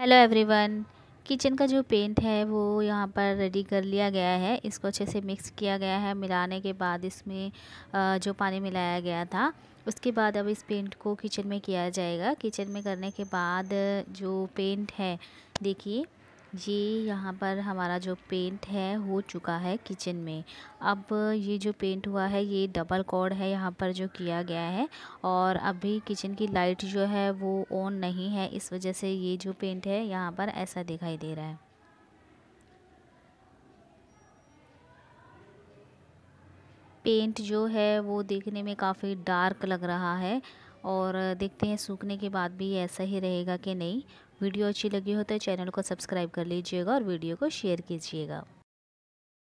hello everyone kitchen का जो paint है वो यहाँ पर रेडी कर लिया गया है इसको अच्छे से मिक्स किया गया है मिलाने के बाद इसमें जो पानी मिलाया गया था उसके बाद अब इस पेंट को किचन में किया जाएगा किचन में करने के बाद जो पेंट है देखिए ये यहाँ पर हमारा जो पेंट है हो चुका है किचन में अब ये जो पेंट हुआ है ये डबल कॉर्ड है यहाँ पर जो किया गया है और अभी किचन की लाइट जो है वो ऑन नहीं है इस वजह से ये जो पेंट है यहाँ पर ऐसा दिखाई दे रहा है पेंट जो है वो देखने में काफ़ी डार्क लग रहा है और देखते हैं सूखने के बाद भी ऐसा ही रहेगा कि नहीं वीडियो अच्छी लगी हो तो चैनल को सब्सक्राइब कर लीजिएगा और वीडियो को शेयर कीजिएगा